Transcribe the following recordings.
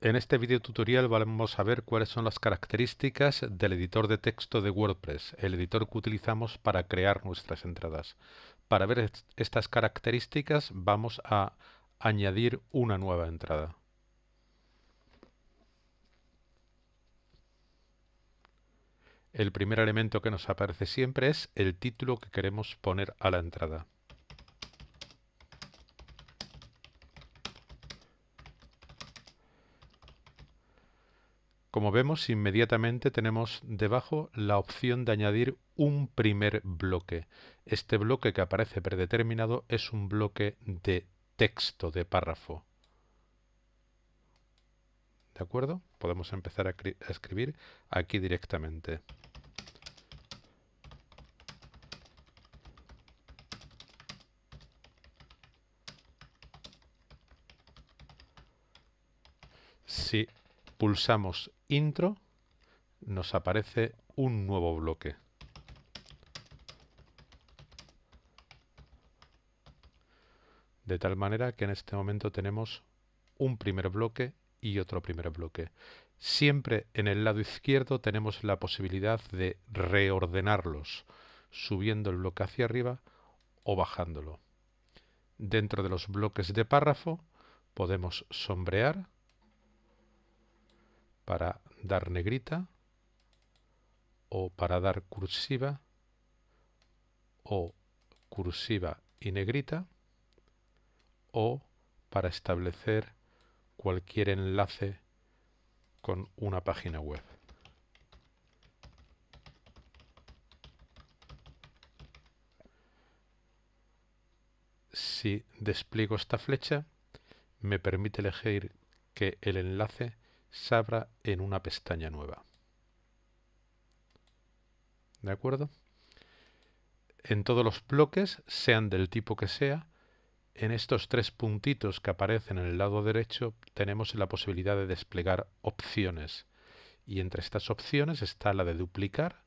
En este video tutorial vamos a ver cuáles son las características del editor de texto de WordPress, el editor que utilizamos para crear nuestras entradas. Para ver estas características vamos a añadir una nueva entrada. El primer elemento que nos aparece siempre es el título que queremos poner a la entrada. Como vemos, inmediatamente tenemos debajo la opción de añadir un primer bloque. Este bloque que aparece predeterminado es un bloque de texto, de párrafo. ¿De acuerdo? Podemos empezar a, escribir aquí directamente. Sí pulsamos intro, nos aparece un nuevo bloque. De tal manera que en este momento tenemos un primer bloque y otro primer bloque. Siempre en el lado izquierdo tenemos la posibilidad de reordenarlos, subiendo el bloque hacia arriba o bajándolo. Dentro de los bloques de párrafo podemos sombrear para dar negrita o para dar cursiva o cursiva y negrita o para establecer cualquier enlace con una página web. Si despliego esta flecha, me permite elegir que el enlace se abra en una pestaña nueva. ¿De acuerdo? En todos los bloques, sean del tipo que sea, en estos tres puntitos que aparecen en el lado derecho tenemos la posibilidad de desplegar opciones. Y entre estas opciones está la de duplicar,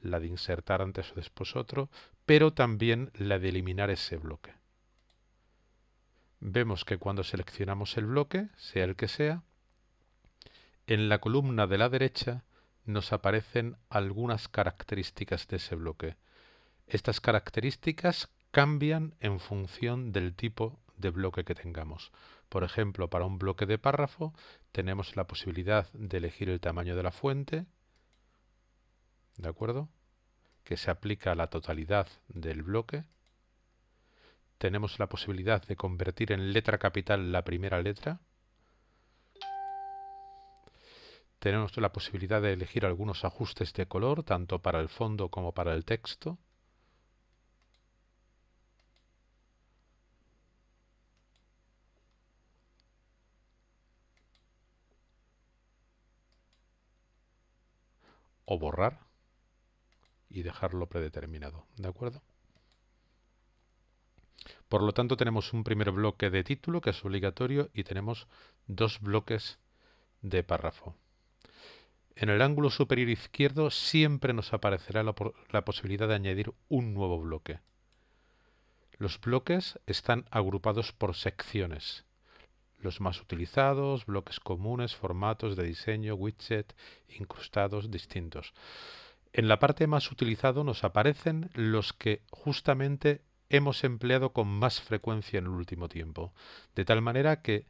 la de insertar antes o después otro, pero también la de eliminar ese bloque. Vemos que cuando seleccionamos el bloque, sea el que sea, en la columna de la derecha nos aparecen algunas características de ese bloque. Estas características cambian en función del tipo de bloque que tengamos. Por ejemplo, para un bloque de párrafo tenemos la posibilidad de elegir el tamaño de la fuente, ¿de acuerdo? Que se aplica a la totalidad del bloque. Tenemos la posibilidad de convertir en letra capital la primera letra, tenemos la posibilidad de elegir algunos ajustes de color, tanto para el fondo como para el texto. O borrar y dejarlo predeterminado, ¿de acuerdo? Por lo tanto, tenemos un primer bloque de título que es obligatorio y tenemos dos bloques de párrafo. En el ángulo superior izquierdo siempre nos aparecerá la, posibilidad de añadir un nuevo bloque. Los bloques están agrupados por secciones. Los más utilizados, bloques comunes, formatos de diseño, widget, incrustados, distintos. En la parte más utilizado nos aparecen los que justamente hemos empleado con más frecuencia en el último tiempo, de tal manera que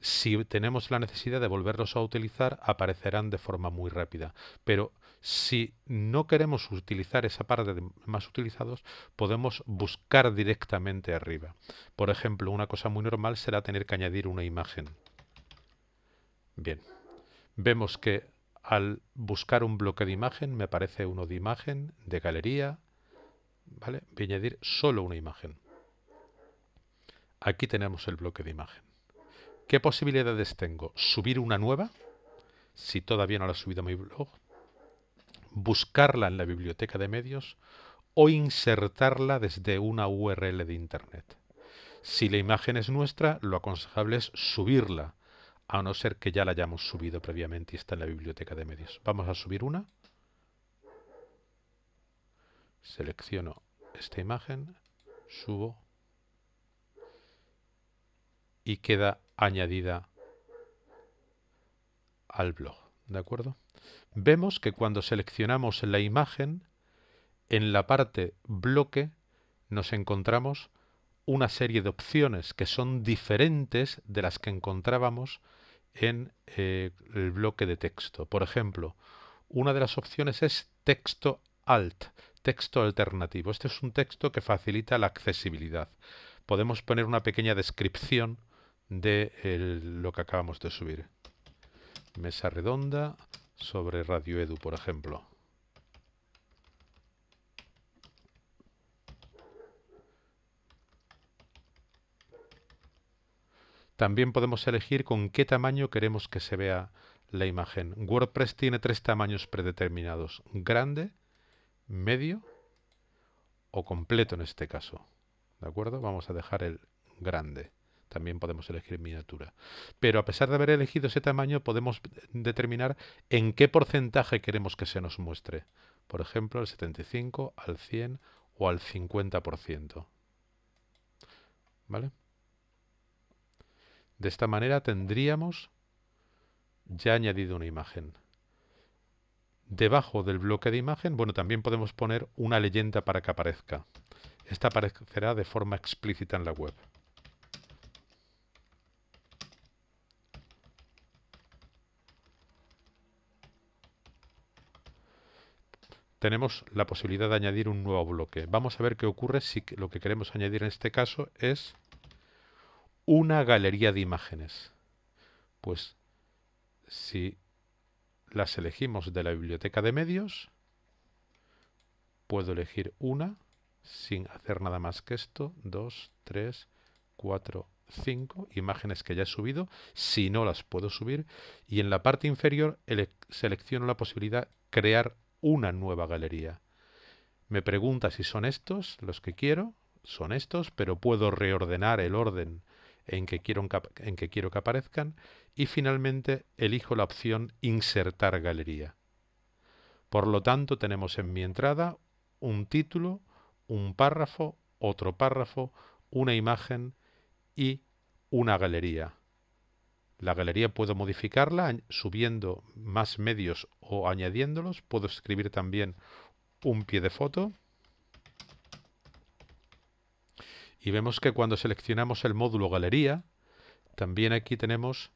si tenemos la necesidad de volverlos a utilizar, aparecerán de forma muy rápida. Pero si no queremos utilizar esa parte de más utilizados, podemos buscar directamente arriba. Por ejemplo, una cosa muy normal será tener que añadir una imagen. Bien, vemos que al buscar un bloque de imagen me aparece uno de imagen, de galería, ¿vale? Voy a añadir solo una imagen. Aquí tenemos el bloque de imagen. ¿Qué posibilidades tengo? Subir una nueva, si todavía no la he subido a mi blog, buscarla en la biblioteca de medios o insertarla desde una URL de Internet. Si la imagen es nuestra, lo aconsejable es subirla, a no ser que ya la hayamos subido previamente y está en la biblioteca de medios. Vamos a subir una. Selecciono esta imagen, subo y queda añadida al blog. ¿De acuerdo? Vemos que cuando seleccionamos la imagen, en la parte bloque nos encontramos una serie de opciones que son diferentes de las que encontrábamos en eh, el bloque de texto. Por ejemplo, una de las opciones es texto alt, texto alternativo. Este es un texto que facilita la accesibilidad. Podemos poner una pequeña descripción de lo que acabamos de subir. Mesa redonda sobre Radio Edu, por ejemplo. También podemos elegir con qué tamaño queremos que se vea la imagen. WordPress tiene tres tamaños predeterminados. Grande, medio o completo en este caso. ¿De acuerdo? Vamos a dejar el grande. También podemos elegir miniatura. Pero a pesar de haber elegido ese tamaño, podemos determinar en qué porcentaje queremos que se nos muestre. Por ejemplo, al 75, al 100 o al 50%. ¿Vale? De esta manera tendríamos ya añadido una imagen. Debajo del bloque de imagen, bueno, también podemos poner una leyenda para que aparezca. Esta aparecerá de forma explícita en la web. tenemos la posibilidad de añadir un nuevo bloque. Vamos a ver qué ocurre si lo que queremos añadir en este caso es una galería de imágenes. Pues si las elegimos de la biblioteca de medios, puedo elegir una sin hacer nada más que esto, dos, tres, cuatro, cinco imágenes que ya he subido, si no las puedo subir, y en la parte inferior selecciono la posibilidad crear una nueva galería. Me pregunta si son estos los que quiero, son estos, pero puedo reordenar el orden en que quiero, en que, quiero que aparezcan y finalmente elijo la opción insertar galería. Por lo tanto, tenemos en mi entrada un título, un párrafo, otro párrafo, una imagen y una galería. La galería puedo modificarla subiendo más medios o añadiéndolos. Puedo escribir también un pie de foto. Y vemos que cuando seleccionamos el módulo galería, también aquí tenemos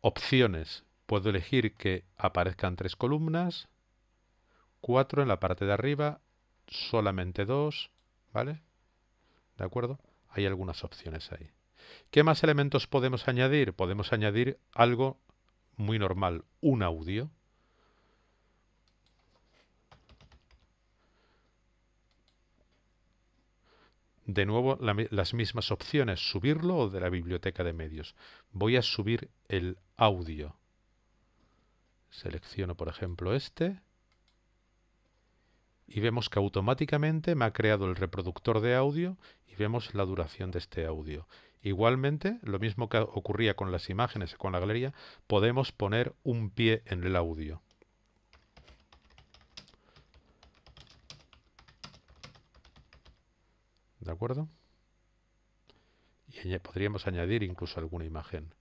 opciones. Puedo elegir que aparezcan tres columnas, cuatro en la parte de arriba, solamente dos, ¿vale? ¿De acuerdo? Hay algunas opciones ahí. ¿Qué más elementos podemos añadir? Podemos añadir algo muy normal, un audio. De nuevo, las mismas opciones, subirlo o de la biblioteca de medios. Voy a subir el audio. Selecciono, por ejemplo, este. Y vemos que automáticamente me ha creado el reproductor de audio y vemos la duración de este audio. Igualmente, lo mismo que ocurría con las imágenes y con la galería, podemos poner un pie en el audio. ¿De acuerdo? Y podríamos añadir incluso alguna imagen.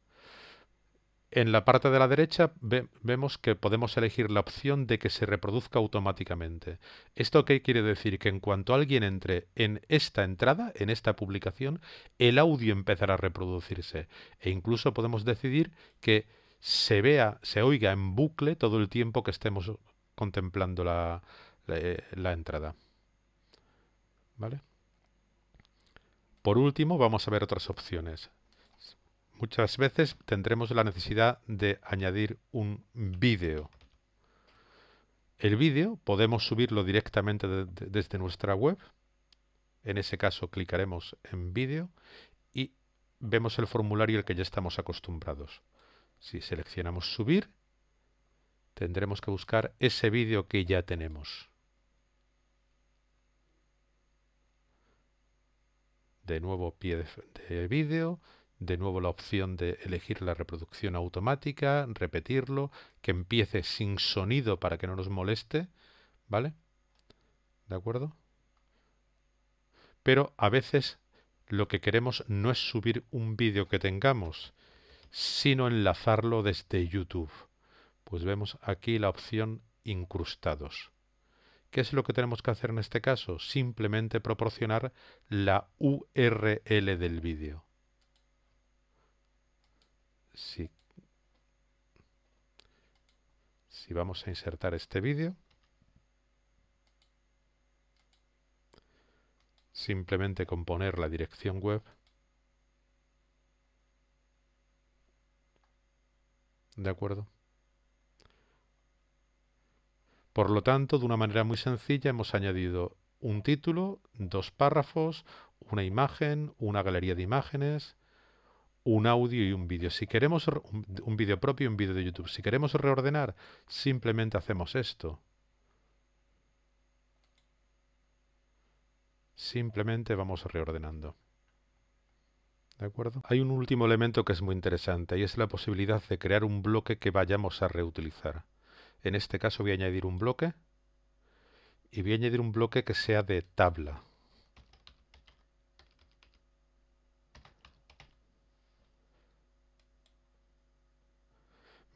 En la parte de la derecha vemos que podemos elegir la opción de que se reproduzca automáticamente. ¿Esto qué quiere decir? Que en cuanto alguien entre en esta entrada, en esta publicación, el audio empezará a reproducirse. E incluso podemos decidir que se vea, se oiga en bucle todo el tiempo que estemos contemplando la, la eh, entrada. ¿Vale? Por último, vamos a ver otras opciones muchas veces tendremos la necesidad de añadir un vídeo. El vídeo podemos subirlo directamente desde nuestra web. En ese caso clicaremos en vídeo y vemos el formulario al que ya estamos acostumbrados. Si seleccionamos subir, tendremos que buscar ese vídeo que ya tenemos. De nuevo pie de vídeo de nuevo la opción de elegir la reproducción automática, repetirlo, que empiece sin sonido para que no nos moleste, ¿vale? ¿De acuerdo? Pero a veces lo que queremos no es subir un vídeo que tengamos, sino enlazarlo desde YouTube. Pues vemos aquí la opción incrustados. ¿Qué es lo que tenemos que hacer en este caso? Simplemente proporcionar la URL del vídeo si, vamos a insertar este vídeo, simplemente componer la dirección web ¿De acuerdo? Por lo tanto, de una manera muy sencilla hemos añadido un título, dos párrafos, una imagen, una galería de imágenes, un audio y un vídeo. Si queremos un, vídeo propio y un vídeo de YouTube, si queremos reordenar, simplemente hacemos esto. Simplemente vamos reordenando. ¿De acuerdo? Hay un último elemento que es muy interesante y es la posibilidad de crear un bloque que vayamos a reutilizar. En este caso voy a añadir un bloque y voy a añadir un bloque que sea de tabla.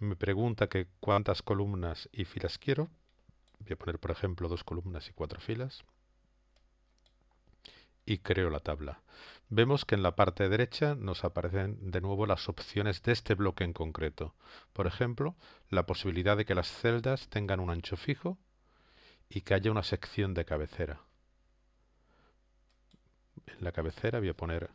me pregunta que cuántas columnas y filas quiero. Voy a poner, por ejemplo, dos columnas y cuatro filas. Y creo la tabla. Vemos que en la parte derecha nos aparecen de nuevo las opciones de este bloque en concreto. Por ejemplo, la posibilidad de que las celdas tengan un ancho fijo y que haya una sección de cabecera. En la cabecera voy a poner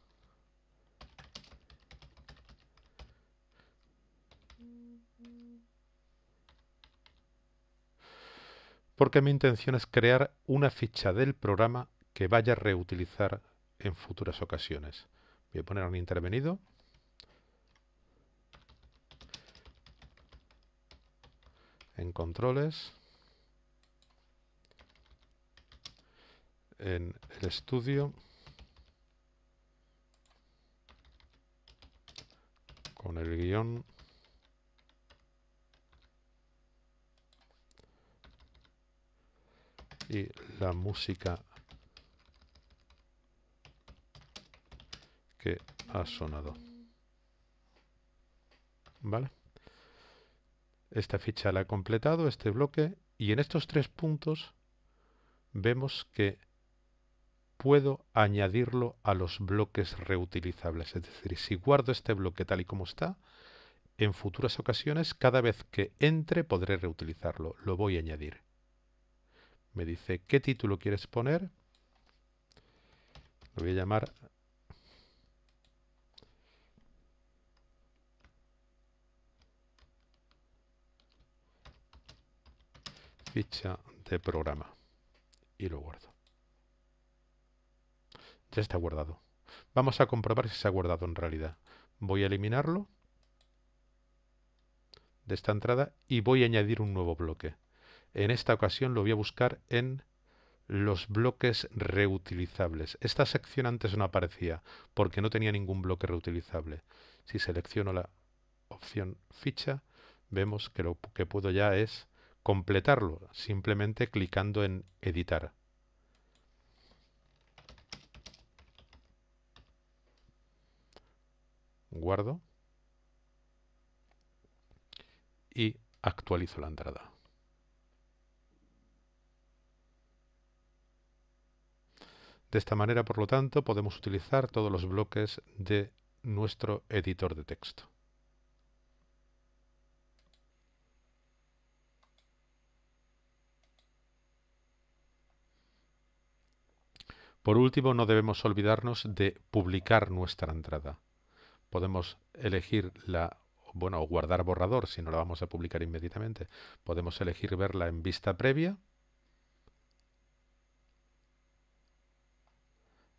porque mi intención es crear una ficha del programa que vaya a reutilizar en futuras ocasiones. Voy a poner un intervenido. En controles. En el estudio. Con el guión Y la música que ha sonado. ¿Vale? Esta ficha la he completado, este bloque, y en estos tres puntos vemos que puedo añadirlo a los bloques reutilizables. Es decir, si guardo este bloque tal y como está, en futuras ocasiones, cada vez que entre podré reutilizarlo. Lo voy a añadir. Me dice qué título quieres poner. Lo voy a llamar ficha de programa y lo guardo. Ya está guardado. Vamos a comprobar si se ha guardado en realidad. Voy a eliminarlo de esta entrada y voy a añadir un nuevo bloque. En esta ocasión lo voy a buscar en los bloques reutilizables. Esta sección antes no aparecía porque no tenía ningún bloque reutilizable. Si selecciono la opción ficha, vemos que lo que puedo ya es completarlo, simplemente clicando en editar. Guardo y actualizo la entrada. De esta manera, por lo tanto, podemos utilizar todos los bloques de nuestro editor de texto. Por último, no debemos olvidarnos de publicar nuestra entrada. Podemos elegir la, bueno, guardar borrador si no la vamos a publicar inmediatamente. Podemos elegir verla en vista previa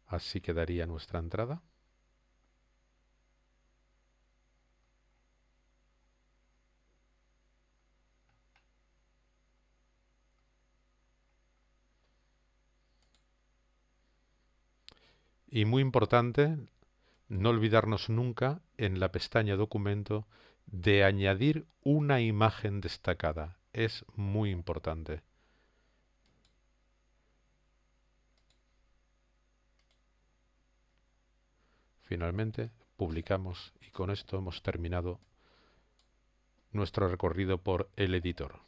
Así quedaría nuestra entrada. Y muy importante, no olvidarnos nunca en la pestaña documento de añadir una imagen destacada. Es muy importante. Finalmente, publicamos y con esto hemos terminado nuestro recorrido por el editor.